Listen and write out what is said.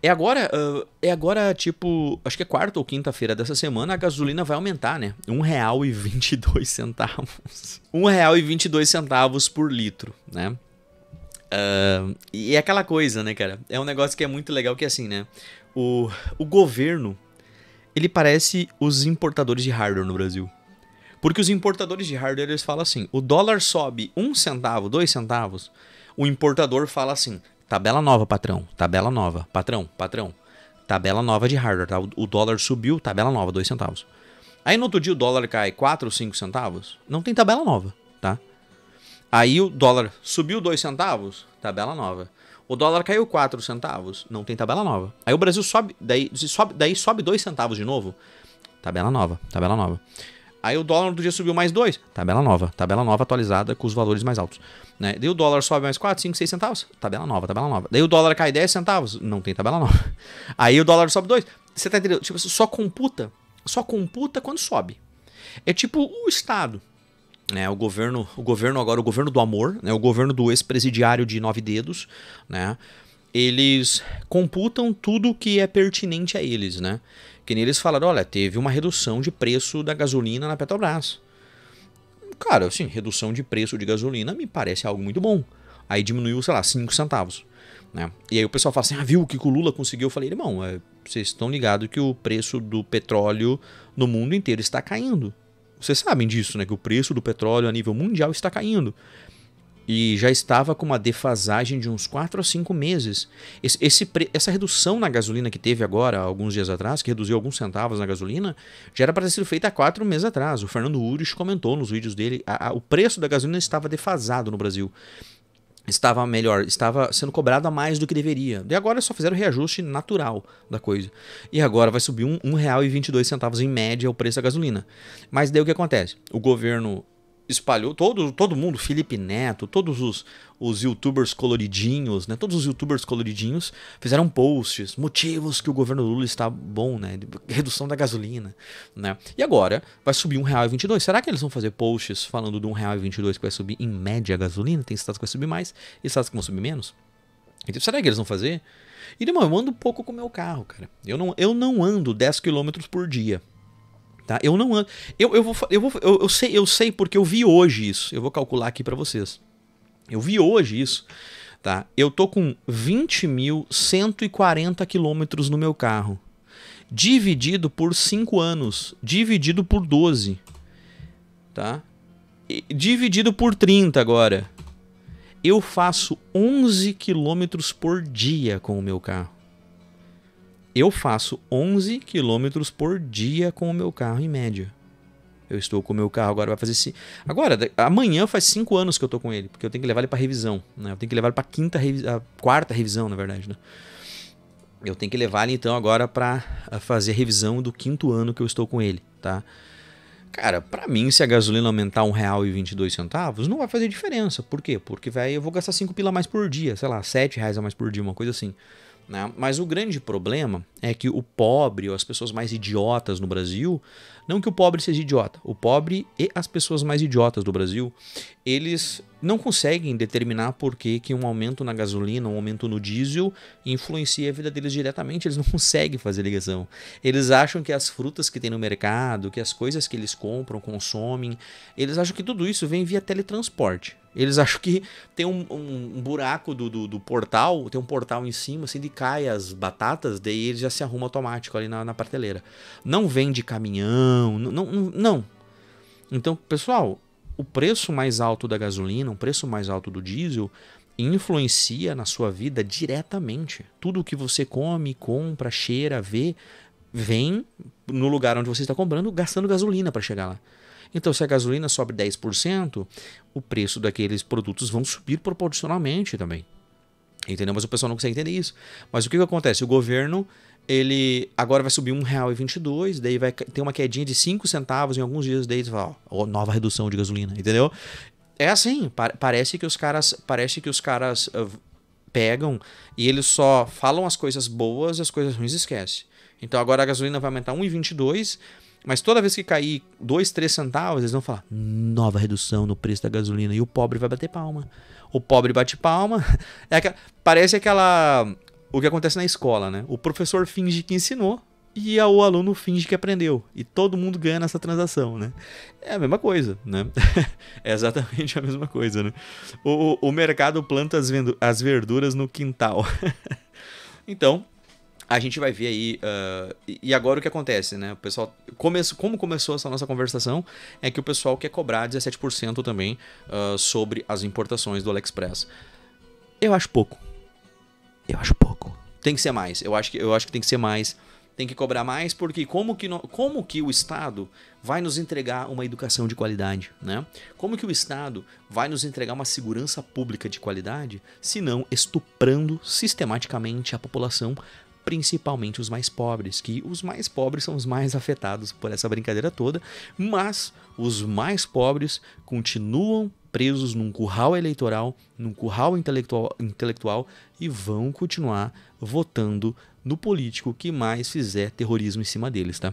É agora, uh, é agora, tipo, acho que é quarta ou quinta-feira dessa semana, a gasolina vai aumentar, né? R$ e R$ centavos por litro, né? Uh, e é aquela coisa, né, cara? É um negócio que é muito legal que é assim, né? O, o governo, ele parece os importadores de hardware no Brasil. Porque os importadores de hardware, eles falam assim, o dólar sobe um centavo, dois centavos, o importador fala assim, Tabela nova, patrão. Tabela nova. Patrão, patrão. Tabela nova de hardware, tá? O dólar subiu, tabela nova, 2 centavos. Aí no outro dia o dólar cai 4 ou 5 centavos, não tem tabela nova, tá? Aí o dólar subiu 2 centavos, tabela nova. O dólar caiu 4 centavos, não tem tabela nova. Aí o Brasil sobe, daí sobe, daí sobe 2 centavos de novo, tabela nova, tabela nova. Aí o dólar do dia subiu mais 2, tabela nova, tabela nova atualizada com os valores mais altos. Né? Daí o dólar sobe mais 4, 5, 6 centavos, tabela nova, tabela nova. Daí o dólar cai 10 centavos, não tem tabela nova. Aí o dólar sobe 2. Você tá entendendo? Tipo, só computa, só computa quando sobe. É tipo o Estado. Né, o governo o governo agora o governo do amor né, o governo do ex-presidiário de nove dedos né eles computam tudo que é pertinente a eles, né? Que nem eles falaram, olha, teve uma redução de preço da gasolina na Petrobras. Cara, assim, redução de preço de gasolina me parece algo muito bom. Aí diminuiu, sei lá, 5 centavos. Né? E aí o pessoal fala assim, ah, viu o que o Lula conseguiu? Eu falei, irmão, é, vocês estão ligados que o preço do petróleo no mundo inteiro está caindo. Vocês sabem disso, né? Que o preço do petróleo a nível mundial está caindo e já estava com uma defasagem de uns 4 a 5 meses. Esse, esse, essa redução na gasolina que teve agora, alguns dias atrás, que reduziu alguns centavos na gasolina, já era para ter sido feita há 4 meses atrás. O Fernando Urich comentou nos vídeos dele, a, a, o preço da gasolina estava defasado no Brasil estava melhor, estava sendo cobrado a mais do que deveria. E agora só fizeram o reajuste natural da coisa. E agora vai subir R$ 1,22 em média o preço da gasolina. Mas daí o que acontece? O governo espalhou todo, todo mundo, Felipe Neto, todos os, os youtubers coloridinhos, né? Todos os youtubers coloridinhos fizeram posts, motivos que o governo Lula está bom, né? Redução da gasolina, né? E agora vai subir R$1,22. Será que eles vão fazer posts falando do R$1,22 que vai subir em média a gasolina? Tem estados que vai subir mais e estados que vão subir menos? Então, será que eles vão fazer? E, mano, eu ando pouco com o meu carro, cara. Eu não, eu não ando 10 km por dia. Tá? Eu não ando. Eu, eu, vou, eu, vou, eu, eu, sei, eu sei porque eu vi hoje isso. Eu vou calcular aqui para vocês. Eu vi hoje isso. Tá? Eu tô com 20.140 quilômetros no meu carro. Dividido por 5 anos. Dividido por 12. Tá? E, dividido por 30 agora. Eu faço 11 quilômetros por dia com o meu carro. Eu faço 11 quilômetros por dia com o meu carro em média. Eu estou com o meu carro agora, vai fazer. Se... Agora, amanhã faz 5 anos que eu estou com ele, porque eu tenho que levar ele para revisão. Né? Eu tenho que levar ele para quinta revi... a quarta revisão, na verdade. Né? Eu tenho que levar ele então agora para fazer a revisão do quinto ano que eu estou com ele, tá? Cara, para mim, se a gasolina aumentar um real e vinte centavos, não vai fazer diferença. Por quê? Porque vai, eu vou gastar 5 pila a mais por dia, sei lá, sete reais a mais por dia, uma coisa assim. Né? Mas o grande problema é que o pobre ou as pessoas mais idiotas no Brasil, não que o pobre seja idiota, o pobre e as pessoas mais idiotas do Brasil, eles não conseguem determinar por que, que um aumento na gasolina, um aumento no diesel influencia a vida deles diretamente, eles não conseguem fazer ligação. Eles acham que as frutas que tem no mercado, que as coisas que eles compram, consomem, eles acham que tudo isso vem via teletransporte. Eles acham que tem um, um, um buraco do, do, do, portal, tem um portal em cima, assim, de cai as batatas, daí ele já se arruma automático ali na, na prateleira. Não vem de caminhão, não, não, não. Então, pessoal, o preço mais alto da gasolina, o preço mais alto do diesel, influencia na sua vida diretamente. Tudo o que você come, compra, cheira, vê, vem no lugar onde você está comprando, gastando gasolina para chegar lá. Então, se a gasolina sobe 10%, o preço daqueles produtos vão subir proporcionalmente também. Entendeu? Mas o pessoal não consegue entender isso. Mas o que, que acontece? O governo ele agora vai subir R$1,22, daí vai ter uma quedinha de 5 centavos em alguns dias, daí você ó, nova redução de gasolina, entendeu? É assim, pa parece que os caras, parece que os caras uh, pegam e eles só falam as coisas boas e as coisas ruins esquece. Então agora a gasolina vai aumentar 1,22, mas toda vez que cair 2, 3 centavos, eles vão falar nova redução no preço da gasolina e o pobre vai bater palma. O pobre bate palma. É aquela, parece aquela o que acontece na escola, né? O professor finge que ensinou e o aluno finge que aprendeu. E todo mundo ganha nessa transação, né? É a mesma coisa, né? é exatamente a mesma coisa, né? O, o, mercado planta as, as verduras no quintal. então, a gente vai ver aí. Uh, e agora o que acontece, né? O pessoal. Come, como começou essa nossa conversação? É que o pessoal quer cobrar 17% também uh, sobre as importações do AliExpress. Eu acho pouco. Eu acho pouco. Tem que ser mais. Eu acho que, eu acho que tem que ser mais. Tem que cobrar mais, porque como que, no, como que o Estado vai nos entregar uma educação de qualidade, né? Como que o Estado vai nos entregar uma segurança pública de qualidade, se não estuprando sistematicamente a população principalmente os mais pobres, que os mais pobres são os mais afetados por essa brincadeira toda, mas os mais pobres continuam presos num curral eleitoral, num curral intelectual, intelectual e vão continuar votando no político que mais fizer terrorismo em cima deles, tá?